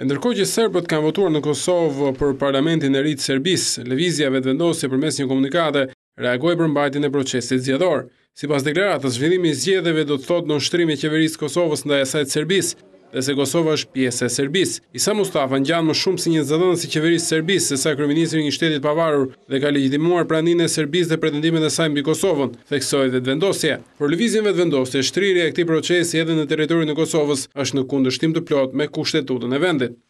Ndërkohë që serbët kanë votuar në Kosovë për parlamentin e ri të Serbisë, lëvizja për përmes një komunikate reagoi për mbajtjen e procesit Si Sipas deklaratës, zhvillimi i zgjedhjeve do të thotë në nështrimi e qeverisë së Kosovës ndaj asaj sajtë Serbisë dhe se Kosova është pjesë e Serbis. Isa Mustafa në gjanë më shumë si një zëdënë si qeverisë Serbis, se sa kërëministrin një shtetit pavarur dhe ka legjitimuar pranin e Serbis dhe pretendimet e sajnë bi Kosovën, theksoj dhe të vendosje. Por lëvizin vetë vendosje, shtrirje e këti procesi edhe në teritorin e Kosovës është në kundështim të plot me kushtetutën e vendit.